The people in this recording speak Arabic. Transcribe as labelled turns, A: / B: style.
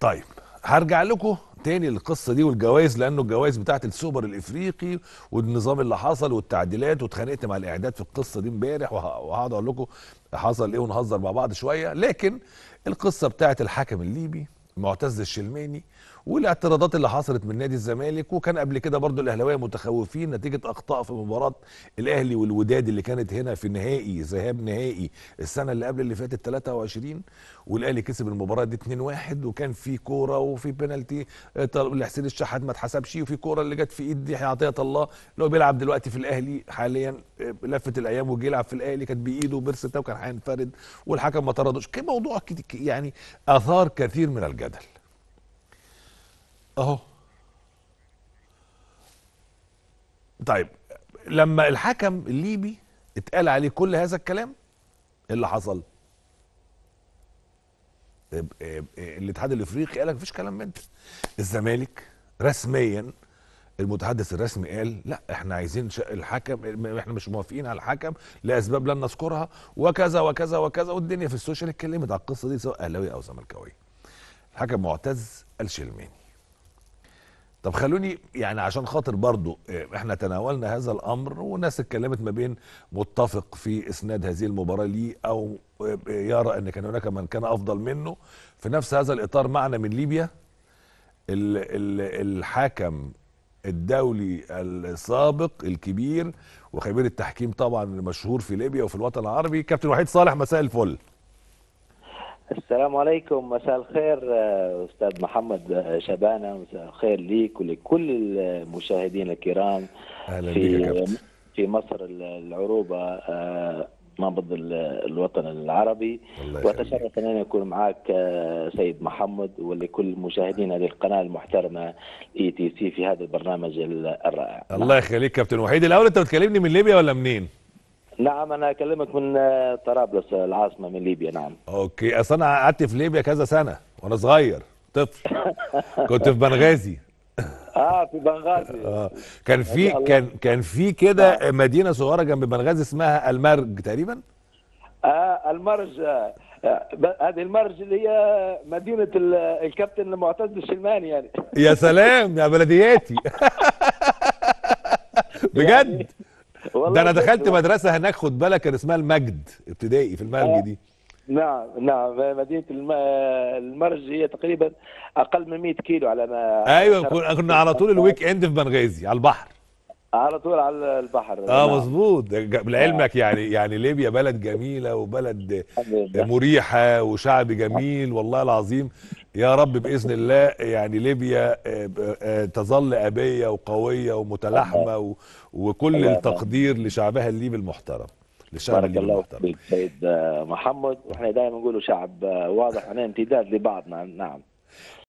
A: طيب هرجع لكم تاني للقصه دي والجوائز لانه الجوائز بتاعت السوبر الافريقي والنظام اللي حصل والتعديلات واتخانقت مع الاعداد في القصه دي امبارح وهقعد اقول لكم حصل ايه ونهزر مع بعض شويه لكن القصه بتاعت الحكم الليبي معتز الشلماني والاعتراضات اللي حصلت من نادي الزمالك وكان قبل كده برضو الاهلاويه متخوفين نتيجه اخطاء في مباراه الاهلي والوداد اللي كانت هنا في نهائي ذهاب نهائي السنه اللي قبل اللي فاتت 23 والاهلي كسب المباراه دي 2-1 وكان في كوره وفي بينالتي آه، لحسين الشحات ما اتحسبش وفي كوره اللي جت في ايد دي عطيه الله اللي هو بيلعب دلوقتي في الاهلي حاليا آه، لفت الايام وجه يلعب في الاهلي كانت بايده وبرسته وكان هينفرد والحكم ما طردوش كان موضوع يعني اثار كثير من الجدل اهو طيب لما الحكم الليبي اتقال عليه كل هذا الكلام إيه اللي حصل إيه، إيه، الاتحاد الافريقي قال لك مفيش كلام من ده الزمالك رسميا المتحدث الرسمي قال لا احنا عايزين الحكم احنا مش موافقين على الحكم لاسباب لن نذكرها وكذا وكذا وكذا والدنيا في السوشيال اتكلمت على القصه دي سواء اهلاوي او زملكاوي الحكم معتز الشلماني طب خلوني يعني عشان خاطر برضو آه، احنا تناولنا هذا الامر وناس اتكلمت ما بين متفق في اسناد هذه المباراه ليه او آه، يرى ان كان هناك من كان افضل منه في نفس هذا الاطار معنا من ليبيا الحكم الدولي السابق الكبير وخبير التحكيم طبعا المشهور في ليبيا وفي الوطن العربي كابتن وحيد صالح مساء الفل
B: السلام عليكم مساء الخير آه، استاذ محمد آه، شبانه مساء الخير ليك ولكل المشاهدين الكرام أهلا في في مصر العروبه آه، نبض الوطن العربي واتشرف ان اكون معك سيد محمد ولكل مشاهدين هذه القناه المحترمه اي تي سي في هذا البرنامج الرائع الله
A: يخليك كابتن وحيد الاول انت بتكلمني من ليبيا ولا منين؟
B: نعم انا اكلمك من آه، طرابلس آه، العاصمه من ليبيا نعم
A: اوكي اصل انا قعدت في ليبيا كذا سنه وانا صغير طفل
B: كنت في بنغازي
A: اه في بنغازي اه كان في كان كان في كده نعم. مدينه صغيره جنب بنغازي اسمها المرج تقريبا
B: آه المرج آه, آه، هذه المرج اللي هي مدينه الكابتن المعتز الشلماني يعني
A: يا سلام يا بلدياتي بجد يعني
B: ده انا دخلت مدرسه
A: هناك خد بالك كان اسمها المجد ابتدائي في المرج آه. دي
B: نعم نعم مدينه المرج هي تقريبا اقل من 100 كيلو على ما ايوه كنا
A: على طول الويك اند في بنغازي على البحر
B: على طول على البحر اه نعم.
A: مظبوط لعلمك آه. يعني يعني ليبيا بلد جميله وبلد مريحه وشعب جميل والله العظيم يا رب باذن الله يعني ليبيا آه، آه، تظل ابيه وقويه ومتلاحمه وكل التقدير لشعبها الليبي المحترم للشعب بارك الله فيك سيد آه،
B: محمد واحنا دائما نقولوا شعب واضح عن امتداد لبعضنا نعم